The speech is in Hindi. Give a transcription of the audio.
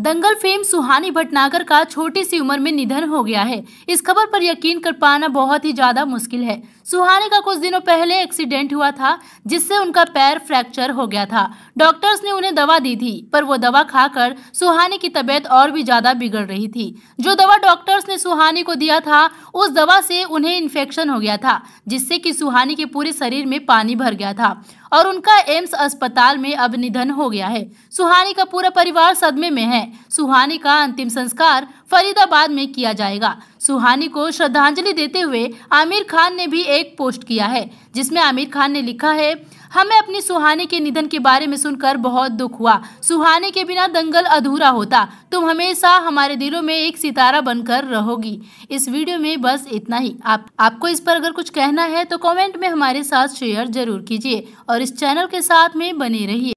दंगल फेम सुहानी भटनागर का छोटी सी उम्र में निधन हो गया है इस खबर पर यकीन कर पाना बहुत ही ज़्यादा मुश्किल है सुहानी का कुछ दिनों पहले एक्सीडेंट हुआ था जिससे उनका पैर फ्रैक्चर हो गया था डॉक्टर्स ने उन्हें दवा दी थी पर वो दवा खाकर सुहानी की तबीयत और भी ज़्यादा बिगड़ रही थी जो दवा डॉक्टर्स ने सुहानी को दिया था उस दवा से उन्हें इन्फेक्शन हो गया था जिससे की सुहानी के पूरे शरीर में पानी भर गया था और उनका एम्स अस्पताल में अब निधन हो गया है सुहानी का पूरा परिवार सदमे में है सुहानी का अंतिम संस्कार फरीदाबाद में किया जाएगा सुहानी को श्रद्धांजलि देते हुए आमिर खान ने भी एक पोस्ट किया है जिसमें आमिर खान ने लिखा है हमें अपनी सुहाने के निधन के बारे में सुनकर बहुत दुख हुआ सुहाने के बिना दंगल अधूरा होता तुम हमेशा हमारे दिलों में एक सितारा बनकर रहोगी इस वीडियो में बस इतना ही आप आपको इस पर अगर कुछ कहना है तो कमेंट में हमारे साथ शेयर जरूर कीजिए और इस चैनल के साथ में बने रहिए